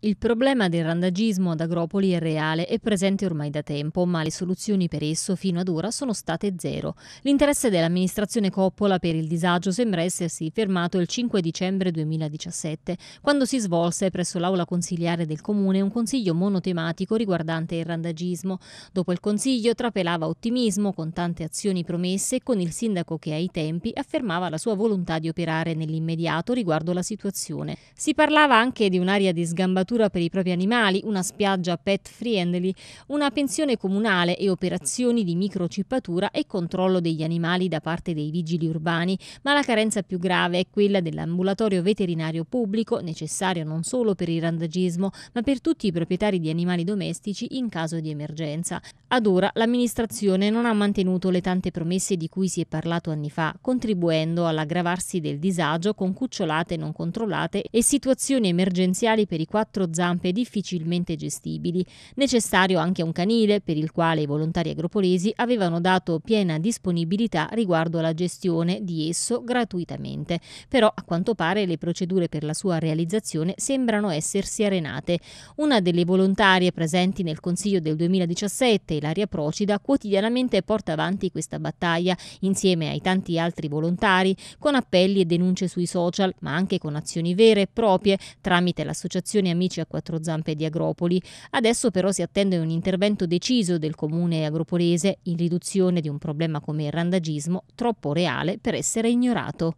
Il problema del randagismo ad Agropoli è reale e presente ormai da tempo, ma le soluzioni per esso fino ad ora sono state zero. L'interesse dell'amministrazione Coppola per il disagio sembra essersi fermato il 5 dicembre 2017, quando si svolse presso l'aula consiliare del comune un consiglio monotematico riguardante il randagismo. Dopo il consiglio trapelava ottimismo con tante azioni promesse e con il sindaco che ai tempi affermava la sua volontà di operare nell'immediato riguardo la situazione. Si parlava anche di un'area di sgambatura natura per i propri animali, una spiaggia pet friendly, una pensione comunale e operazioni di microcippatura e controllo degli animali da parte dei vigili urbani, ma la carenza più grave è quella dell'ambulatorio veterinario pubblico, necessario non solo per il randagismo, ma per tutti i proprietari di animali domestici in caso di emergenza. Ad ora l'amministrazione non ha mantenuto le tante promesse di cui si è parlato anni fa, contribuendo all'aggravarsi del disagio con cucciolate non controllate e situazioni emergenziali per i quattro quattro zampe difficilmente gestibili. Necessario anche un canile per il quale i volontari agropolesi avevano dato piena disponibilità riguardo alla gestione di esso gratuitamente. Però a quanto pare le procedure per la sua realizzazione sembrano essersi arenate. Una delle volontarie presenti nel Consiglio del 2017, Ilaria Procida, quotidianamente porta avanti questa battaglia insieme ai tanti altri volontari con appelli e denunce sui social, ma anche con azioni vere e proprie tramite l'associazione Amici amici a quattro zampe di Agropoli. Adesso però si attende un intervento deciso del comune agropolese in riduzione di un problema come il randagismo troppo reale per essere ignorato.